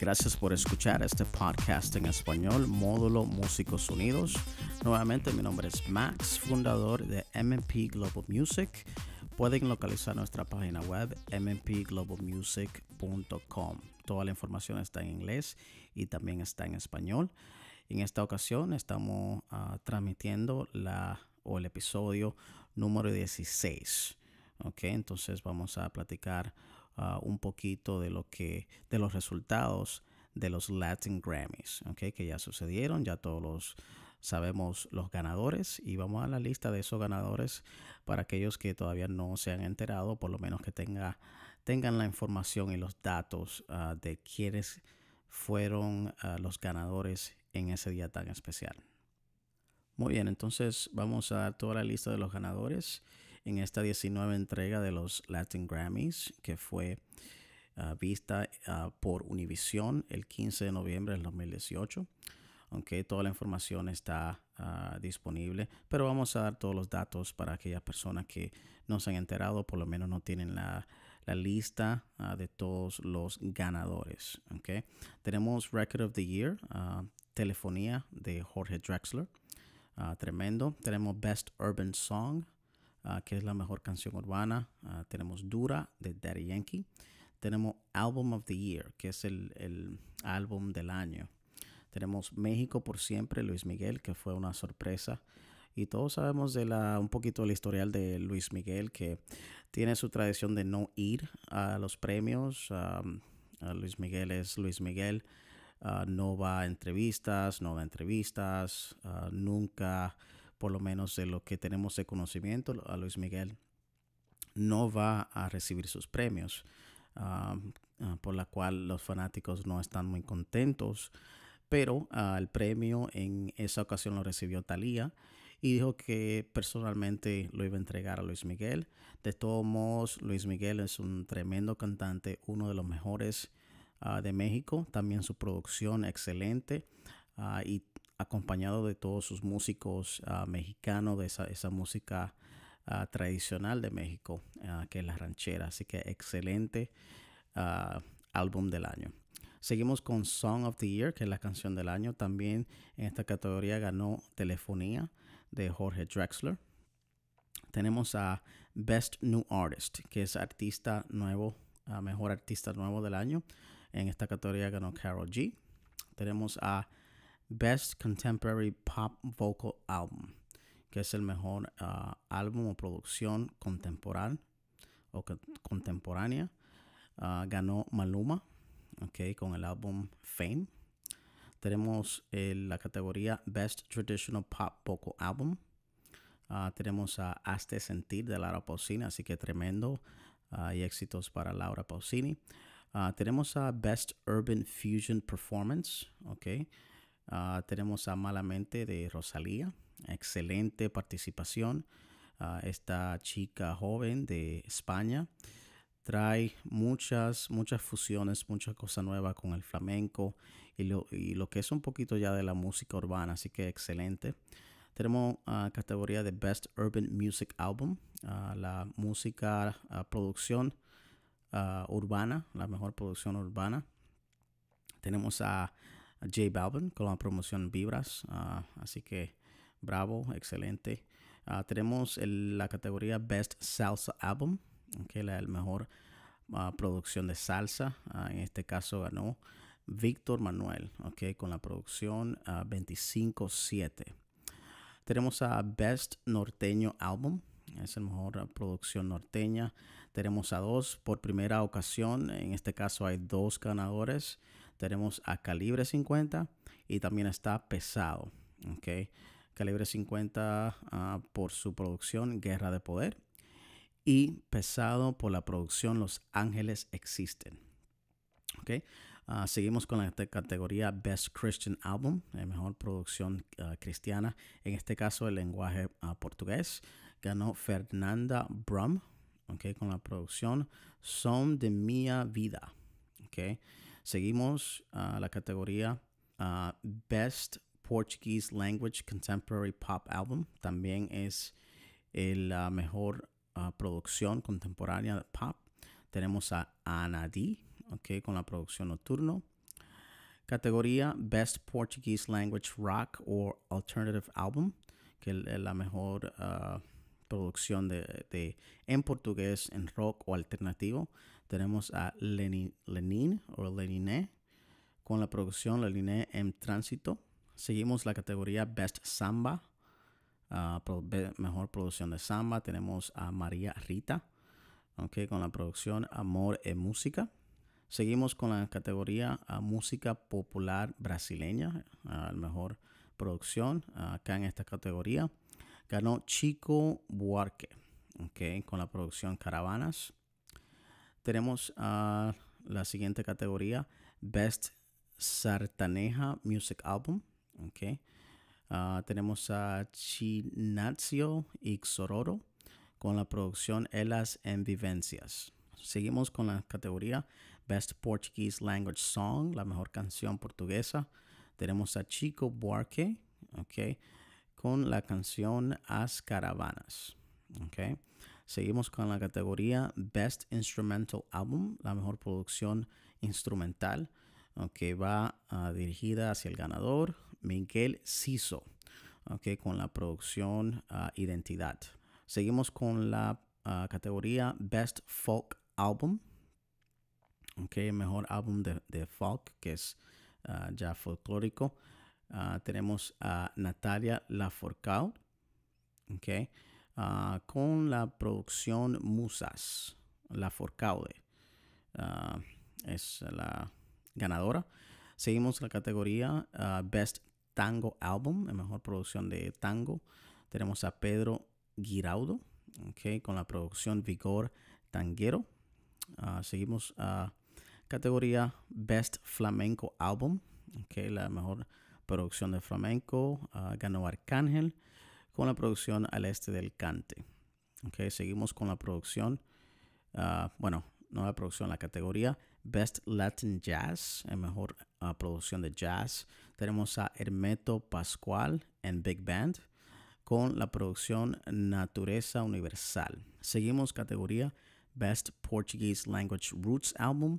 Gracias por escuchar este podcast en español, Módulo Músicos Unidos. Nuevamente, mi nombre es Max, fundador de MP Global Music. Pueden localizar nuestra página web mpglobalmusic.com. Toda la información está en inglés y también está en español. En esta ocasión estamos ah, transmitiendo la, o el episodio número 16. Ok, entonces vamos a platicar Ah, un poquito de lo que de los resultados de los Latin Grammys, okay, que ya sucedieron, ya todos los sabemos los ganadores y vamos a la lista de esos ganadores para aquellos que todavía no se han enterado, por lo menos que tenga, tengan la información y los datos ah, de quiénes fueron ah, los ganadores en ese día tan especial. Muy bien, entonces vamos a dar toda la lista de los ganadores en esta 19 entrega de los Latin Grammys, que fue ah, vista ah, por Univision el 15 de noviembre del 2018. Aunque toda la información está ah, disponible, pero vamos a dar todos los datos para aquellas personas que no se han enterado, por lo menos no tienen la, lista de todos los ganadores. Okay. Tenemos Record of the Year, Telefonía de Jorge Drexler, tremendo. Tenemos Best Urban Song, Ah, que es la mejor canción urbana. Ah, tenemos Dura de Daddy Yankee. Tenemos Album of the Year, que es el, álbum del año. Tenemos México por siempre, Luis Miguel, que fue una sorpresa. Y todos sabemos de la, un poquito el historial de Luis Miguel, que tiene su tradición de no ir a los premios. Luis Miguel es Luis Miguel. Ah, no va a entrevistas, no a entrevistas, nunca por lo menos de lo que tenemos de conocimiento a Luis Miguel, no va a recibir sus premios, ah, por la cual los fanáticos no están muy contentos. Pero ah, el premio en esa ocasión lo recibió Talía y dijo que personalmente lo iba a entregar a Luis Miguel. De todos modos, Luis Miguel es un tremendo cantante, uno de los mejores ah, de México, también su producción excelente y acompañado de todos sus músicos ah, mexicanos, de esa, música ah, tradicional de México, ah, que es la ranchera. Así que excelente álbum del año. Seguimos con Song of the Year, que es la canción del año. También en esta categoría ganó Telefonía de Jorge Drexler. Tenemos a Best New Artist, que es artista nuevo, mejor artista nuevo del año. En esta categoría ganó Carol G. Tenemos a Best Contemporary Pop Vocal Album, que es el mejor ah, álbum o producción contemporánea o ah, contemporánea. ganó Maluma, okay, con el álbum Fame. Tenemos eh, la categoría Best Traditional Pop Vocal Album. Ah, tenemos a Hazte Sentir de Laura Pausini, así que tremendo y éxitos para Laura Pausini. tenemos a Best Urban Fusion Performance, okay. Ah, tenemos a Malamente de Rosalía. Excelente participación. Ah, esta chica joven de España trae muchas, muchas fusiones, muchas cosas nuevas con el flamenco y lo, que es un poquito ya de la música urbana. Así que excelente. Tenemos a categoría de Best Urban Music Album, la música, producción ah, urbana, la mejor producción urbana. Tenemos a J Balvin con la promoción Vibras. Ah, así que bravo, excelente. Ah, tenemos la categoría Best Salsa Album, que es el mejor ah, producción de salsa. en este caso ganó Víctor Manuel, okay, con la producción 25-7. Tenemos a Best Norteño Album, es la mejor producción norteña. Tenemos a dos por primera ocasión. En este caso hay dos ganadores. Tenemos a calibre 50 y también está pesado. ¿okay? Calibre 50 ah, por su producción Guerra de Poder y pesado por la producción Los Ángeles Existen. ¿okay? Ah, seguimos con la categoría Best Christian Album, eh, mejor producción ah, cristiana, en este caso el lenguaje portugués. Ganó Fernanda Brum okay, con la producción Son de Mia Vida. Okay. Seguimos a la categoría Best Portuguese Language Contemporary Pop Album. También es eh, la mejor ah, producción contemporánea de pop. Tenemos a Anadi, okay, con la producción nocturno. Categoría Best Portuguese Language Rock or Alternative Album, que la mejor ah, producción de, en portugués, en rock o alternativo. Tenemos a Lenin, Lenin o Leniné con la producción Leniné en tránsito. Seguimos la categoría Best Samba, ah, mejor producción de samba. Tenemos a María Rita okay, con la producción Amor en Música. Seguimos con la categoría ah, Música Popular Brasileña, ah, mejor producción acá en esta categoría ganó Chico Buarque, okay, con la producción Caravanas. Tenemos a la siguiente categoría, Best Sartaneja Music Album. Okay. Ah, tenemos a Chinazio Ixororo con la producción Elas en Vivencias. Seguimos con la categoría Best Portuguese Language Song, la mejor canción portuguesa. Tenemos a Chico Buarque, okay, con la canción As Caravanas. Okay. Seguimos con la categoría Best Instrumental Album, la mejor producción instrumental, que va ah, dirigida hacia el ganador, Miguel Siso, okay, con la producción ah, Identidad. Seguimos con la ah, categoría Best Folk Album, mejor álbum de, de, folk, que es ya folclórico, Ah, tenemos a Natalia Laforcao, okay, ah, con la producción Musas Laforcaude. Ah, es la ganadora. Seguimos la categoría Best Tango Album, la mejor producción de tango. Tenemos a Pedro Giraudo, okay, con la producción Vigor Tanguero. seguimos a categoría Best Flamenco Album, okay, la mejor producción de flamenco, ah, ganó Arcángel con la producción Al Este del Cante. Okay, seguimos con la producción, ah, bueno, no la producción, la categoría Best Latin Jazz, en mejor ah, producción de jazz. Tenemos a Hermeto Pascual en Big Band con la producción Natureza Universal. Seguimos categoría Best Portuguese Language Roots Album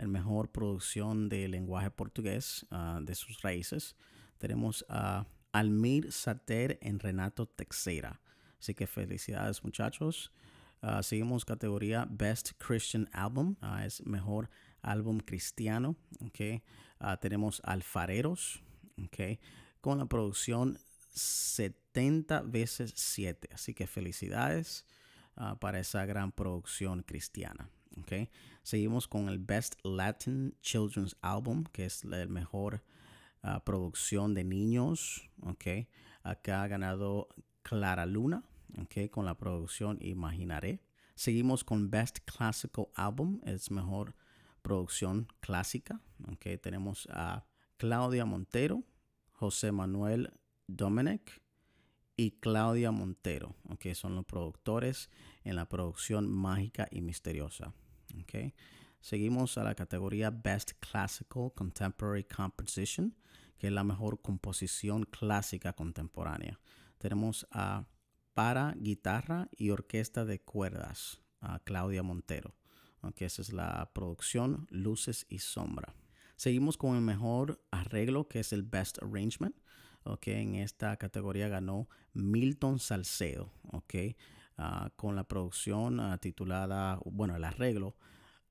el mejor producción de lenguaje portugués ah, de sus raíces. Tenemos a Almir Sater en Renato Texera. Así que felicidades muchachos. Ah, seguimos categoría Best Christian Album. Ah, es mejor álbum cristiano. Okay. tenemos Alfareros. Okay, con la producción 70 veces 7. Así que felicidades para esa gran producción cristiana. Okay. Seguimos con el Best Latin Children's Album, que es la mejor ah, producción de niños. Okay. Acá ha ganado Clara Luna okay, con la producción Imaginaré. Seguimos con Best Classical Album, es mejor producción clásica. Okay. Tenemos a Claudia Montero, José Manuel Domenech, y Claudia Montero, que son los productores en la producción mágica y misteriosa. Seguimos a la categoría Best Classical Contemporary Composition, que es la mejor composición clásica contemporánea. Tenemos a para guitarra y orquesta de cuerdas, a Claudia Montero, aunque esa es la producción Luces y Sombra. Seguimos con el mejor arreglo, que es el Best Arrangement, ok, en esta categoría ganó Milton Salcedo, ok, ah, con la producción ah, titulada, bueno, el arreglo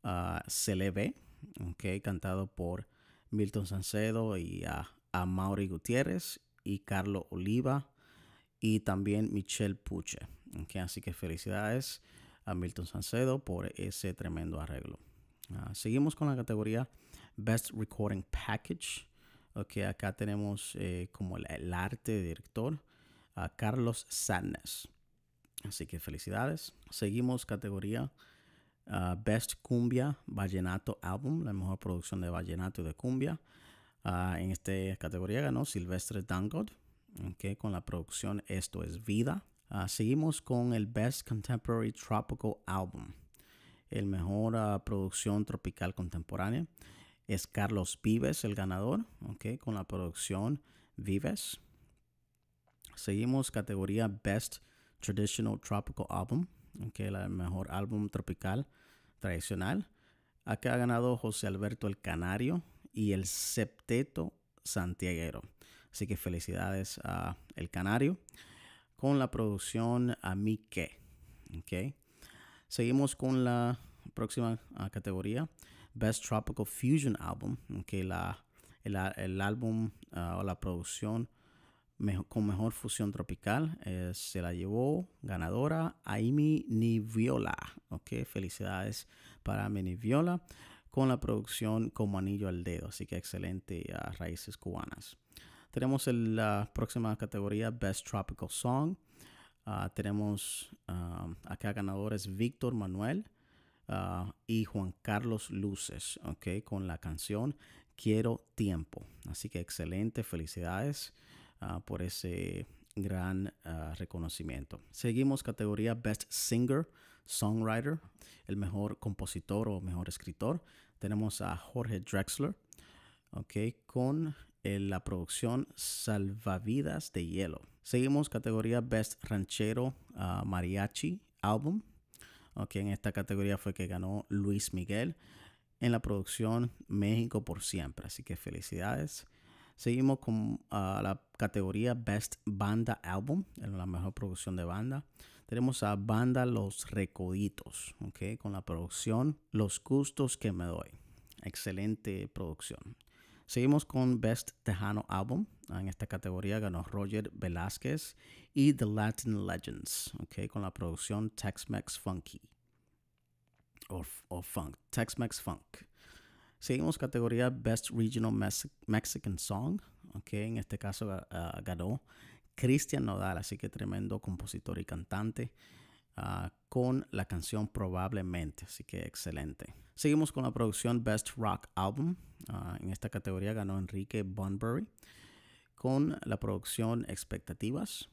ah, Se le ve, ok, cantado por Milton Salcedo y a Mauri Gutiérrez y Carlos Oliva y también Michelle Puche, ok, así que felicidades a Milton Salcedo por ese tremendo arreglo. seguimos con la categoría Best Recording Package que acá tenemos eh, como el arte director a Carlos Sadness. Así que felicidades. Seguimos categoría Best Cumbia Vallenato Album, la mejor producción de vallenato y de cumbia. Ah, en esta categoría ganó Silvestre Dangod okay, con la producción Esto es Vida. Ah, seguimos con el Best Contemporary Tropical Album, el mejor ah, producción tropical contemporánea es Carlos Vives el ganador, con la producción Vives. Seguimos categoría Best Traditional Tropical Album, okay, el mejor álbum tropical tradicional. Acá ha ganado José Alberto el Canario y el Septeto Santiaguero. Así que felicidades a El Canario con la producción Amique. Seguimos con la próxima ah, categoría. Best Tropical Fusion Album, que el, álbum ah, o la producción con mejor fusión tropical eh, se la llevó ganadora Aimi Niviola. Okay, felicidades para Aimi Niviola con la producción como anillo al dedo, así que excelente ah, raíces cubanas. Tenemos la próxima categoría Best Tropical Song. Ah, tenemos acá ganadores Víctor Manuel, Ah, y Juan Carlos Luces, ok, con la canción Quiero Tiempo. Así que excelente, felicidades ah, por ese gran ah, reconocimiento. Seguimos categoría Best Singer, Songwriter, el mejor compositor o mejor escritor. Tenemos a Jorge Drexler, ok, con eh, la producción Salvavidas de Hielo. Seguimos categoría Best Ranchero Mariachi Album aquí en esta categoría fue que ganó Luis Miguel en la producción México por siempre. Así que felicidades. Seguimos con ah, la categoría Best Banda Album, la mejor producción de banda. Tenemos a Banda Los Recoditos, okay, con la producción Los Gustos que me doy. Excelente producción. Seguimos con Best Tejano Album. En esta categoría ganó Roger Velázquez y The Latin Legends, okay, con la producción Tex-Mex Funky o, Funk, Tex-Mex Funk. Seguimos categoría Best Regional Mexican Song, okay, en este caso ah, ah, ganó Cristian Nodal, así que tremendo compositor y cantante. Ah, con la canción Probablemente, así que excelente. Seguimos con la producción Best Rock Album. Ah, en esta categoría ganó Enrique Bunbury con la producción Expectativas.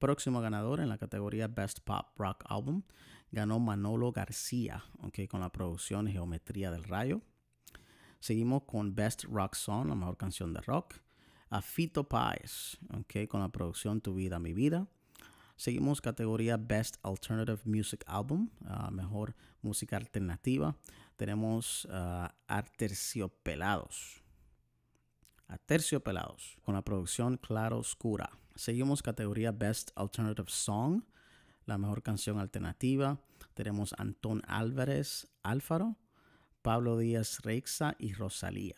Próximo ganador en la categoría Best Pop Rock Album ganó Manolo García, okay, con la producción Geometría del Rayo. Seguimos con Best Rock Song, la mejor canción de rock. A Fito Páez, con la producción Tu Vida, Mi Vida. Seguimos categoría Best Alternative Music Album, ah, mejor música alternativa. Tenemos uh, Aterciopelados. Aterciopelados, con la producción Claro Oscura. Seguimos categoría Best Alternative Song, la mejor canción alternativa. Tenemos Antón Álvarez Álvaro Pablo Díaz Reixa y Rosalía,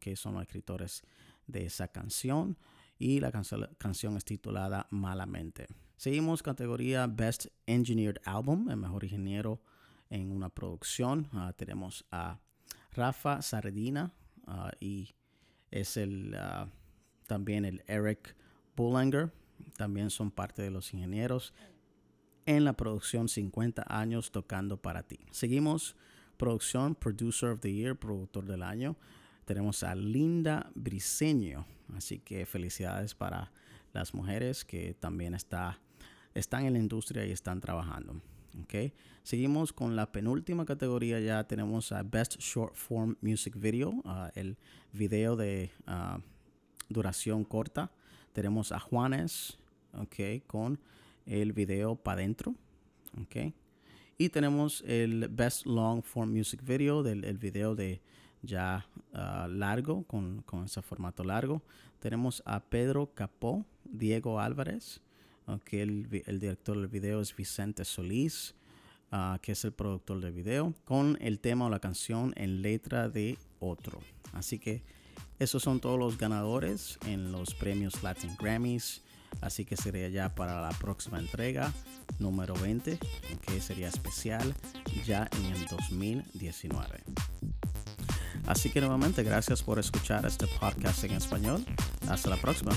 que son los escritores de esa canción. Y la canción es titulada Malamente. Seguimos categoría Best Engineered Album, el mejor ingeniero en una producción. Ah, tenemos a Rafa Sardina ah, y es el ah, también el Eric Bullinger. También son parte de los ingenieros en la producción 50 años tocando para ti. Seguimos producción Producer of the Year, productor del año. Tenemos a Linda Briseño. Así que felicidades para las mujeres que también está están en la industria y están trabajando. Seguimos con la penúltima categoría, ya tenemos a Best Short Form Music Video, ah, el video de ah, duración corta. Tenemos a Juanes, okay, Con el video para adentro, okay. Y tenemos el Best Long Form Music Video, del el video de ya ah, largo, con ese formato largo. Tenemos a Pedro Capó, Diego Álvarez, aunque el, director del video es Vicente Solís, ah, que es el productor del video, con el tema o la canción en letra de otro. Así que esos son todos los ganadores en los premios Latin Grammys. Así que sería ya para la próxima entrega número 20, que sería especial ya en el 2019. Así que nuevamente gracias por escuchar este podcast en español. Hasta la próxima.